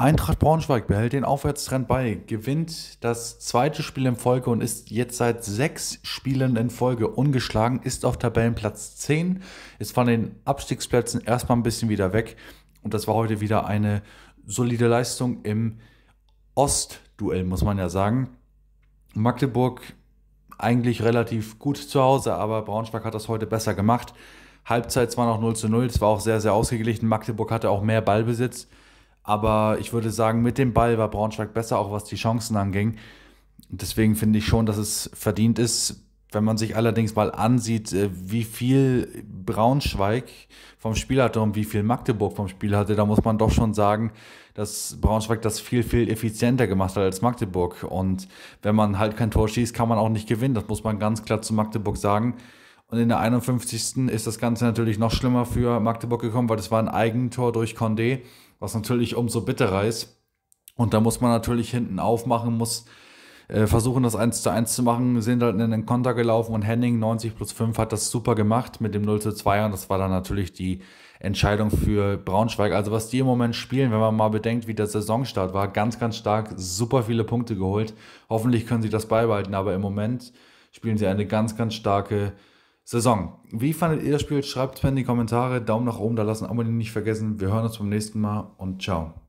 Eintracht Braunschweig behält den Aufwärtstrend bei, gewinnt das zweite Spiel in Folge und ist jetzt seit sechs Spielen in Folge ungeschlagen, ist auf Tabellenplatz 10, ist von den Abstiegsplätzen erstmal ein bisschen wieder weg und das war heute wieder eine solide Leistung im Ostduell, muss man ja sagen. Magdeburg eigentlich relativ gut zu Hause, aber Braunschweig hat das heute besser gemacht. Halbzeit zwar noch 0 zu 0, es war auch sehr, sehr ausgeglichen. Magdeburg hatte auch mehr Ballbesitz aber ich würde sagen, mit dem Ball war Braunschweig besser, auch was die Chancen anging. Deswegen finde ich schon, dass es verdient ist. Wenn man sich allerdings mal ansieht, äh, wie viel Braunschweig vom Spiel hatte und wie viel Magdeburg vom Spiel hatte, da muss man doch schon sagen, dass Braunschweig das viel, viel effizienter gemacht hat als Magdeburg. Und wenn man halt kein Tor schießt, kann man auch nicht gewinnen. Das muss man ganz klar zu Magdeburg sagen. Und in der 51. ist das Ganze natürlich noch schlimmer für Magdeburg gekommen, weil das war ein Eigentor durch Condé was natürlich umso bitterer ist. Und da muss man natürlich hinten aufmachen, muss äh, versuchen, das 1 zu 1 zu machen, Wir sind halt in den Konter gelaufen und Henning 90 plus 5 hat das super gemacht mit dem 0 zu 2 und das war dann natürlich die Entscheidung für Braunschweig. Also was die im Moment spielen, wenn man mal bedenkt, wie der Saisonstart war, ganz, ganz stark, super viele Punkte geholt. Hoffentlich können sie das beibehalten, aber im Moment spielen sie eine ganz, ganz starke Saison. Wie fandet ihr das Spiel? Schreibt es mir in die Kommentare. Daumen nach oben da lassen. Abonnieren nicht vergessen. Wir hören uns beim nächsten Mal und ciao.